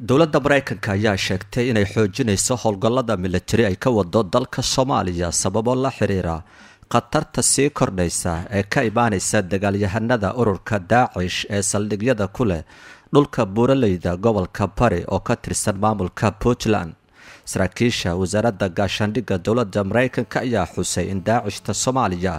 dowladda maraykanka ayaa sheegtay inay xoojinayso howlgallada milatari ay ka wado dalka soomaaliya sababo la xiriira khatarta sii kordhaysa ee ka imaanaysa dagaalyahanada ururka daacish ee saldhigyada ku leh dhulka buuraleyda gobolka bari oo ka tirsan maamulka puntland saraakiisha wasaaradda gaashaandhigga dowladda maraykanka ayaa xusay in daacishta soomaaliya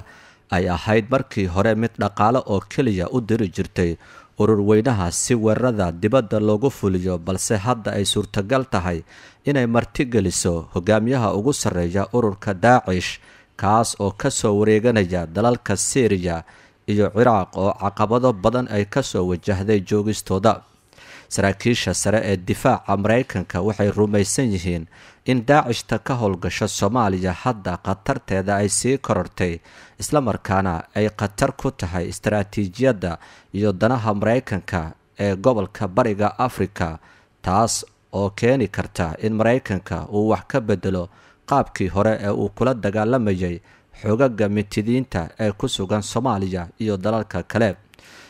ay ahayd markii hore mid dhaqaale oo keliya u diri jirtay ururweynaha si weerarada dibadda loogu fuliyo balse hadda ay suurtagal tahay inay marti geliso hogaamiyaha ugu sarreeya ururka daacish kaas oo ka soo wareeganaya dalalka syriya iyo ciraaq oo caqabado badan ay ka soo wajahday joogistooda saraakiisha sare ee difaaca maraykanka waxay rumaysan yihiin in daacishta ka howlgasho soomaaliya hadda khatarteeda ay sii korortay isla markaana ay khatar ku tahay istaraatiijiyadda iyo danaha maraykanka ee gobolka bariga afrika taas oo keeni karta in maraykanka uu wax ka bedelo qaabkii hore ee uu kula dagaalamayay xoogaga mitidiinta ee ku sugan soomaaliya iyo dalalka kale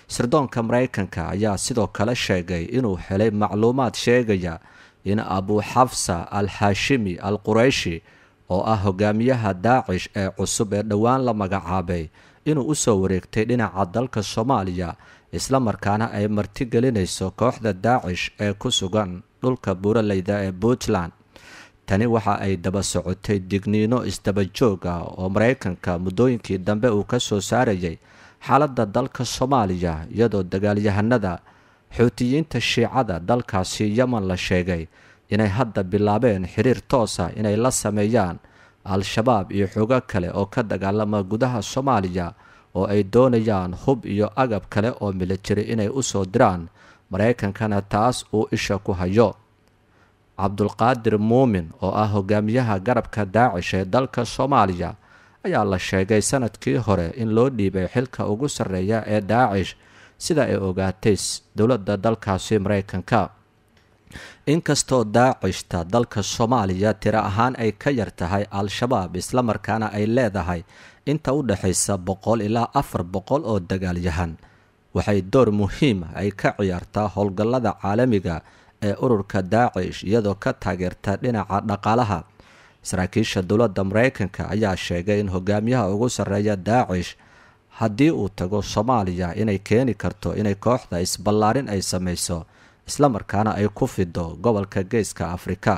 sirdoonka maraykanka ayaa sidoo kale sheegay inuu helay macluumaad sheegaya in abuu xafsa al xaashimi al qurayshi oo ah hogaamiyaha daacish ee cusub ee dhowaan la magacaabay inuu usoo wareegtay dhinaca dalka soomaaliya isla markaana ay marti gelinayso kooxda daacish ee ku sugan dhulka buuraleyda ee puntland tani waxa ay daba socotay digniino isdaba joog ah oo maraykanka muddooyinkii dambe uu ka soo saarayay xaaladda dalka soomaaliya iyadoo dagaalyahanada xuutiyiinta shiicada dalkaasi yeman la sheegay inay hadda bilaabeen xiriir toosa inay la sameeyaan al-shabaab iyo xogo kale oo ka dagaalama gudaha soomaaliya oo ay doonayaan hub iyo agab kale oo milatari inay u soo diraan maraykankana taas uu isha ku hayo cabdulqaadir muumin oo ah hogaamiyaha garabka daacish ee dalka soomaaliya ayaa la sheegay sanadkii hore in loo dhiibay xilka ugu sarreeya ee daacish sida ay ogaatay dowladda dalkaasi maraykanka inkastoo daacishta dalka soomaaliya tiro ahaan ay ka yartahay al-shabaab isla markaana ay leedahay inta u dhexaysa boqol ilaa afar boqol oo dagaalyahan waxay door muhiima ah ay ka ciyaartaa howlgallada caalamiga ah ee ururka daacish iyadoo ka taageerta dhinaca dhaqaalaha saraakiisha dowladda maraykanka ayaa sheegay in hogaamiyaha ugu sarreeya daacish haddii uu tago soomaaliya inay keeni karto inay kooxda isballaarin ay samayso islamarkaana ay ku fido gobolka geeska afrika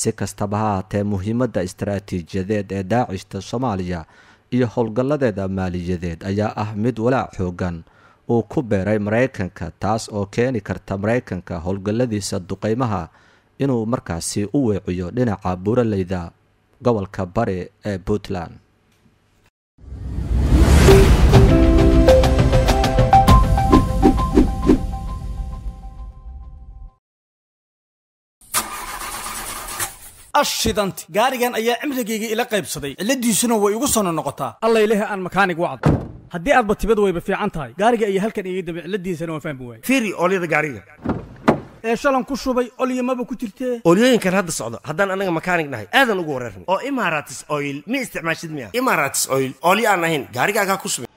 si kastaba ha haatee muhiimadda istaraatiijiyadeed ee daacishta soomaaliya iyo howlgalladeeda maaliyadeed ayaa ah mid walaac xooggan uu ku beeray maraykanka taas oo keeni karta maraykanka howlgalladiisa duqeymaha inuu markaasi u weeciyo dhinaca buuralayda gobolka bari ee puntland ashidanti gaarigan ayaa cimrigayga ila qaybsaday cilladiisuna way igu sono noqotaa alla ilahi aan makaanig u cad haddii aadba tibad wayba fiican tahay gaariga ayaa halkan iga daba cilladiisana waa fahmi waayey fiiri oolida gaariga ee shalan ku shubay olyamaba ku jirtee olyooyinkan hadda socdo haddaan anaga makaanig nahay aadan ugu wararni oo imaratis oil ma isticmaashid miya imaratis oyl olyo aan ahayn gaarigaagaa ku subin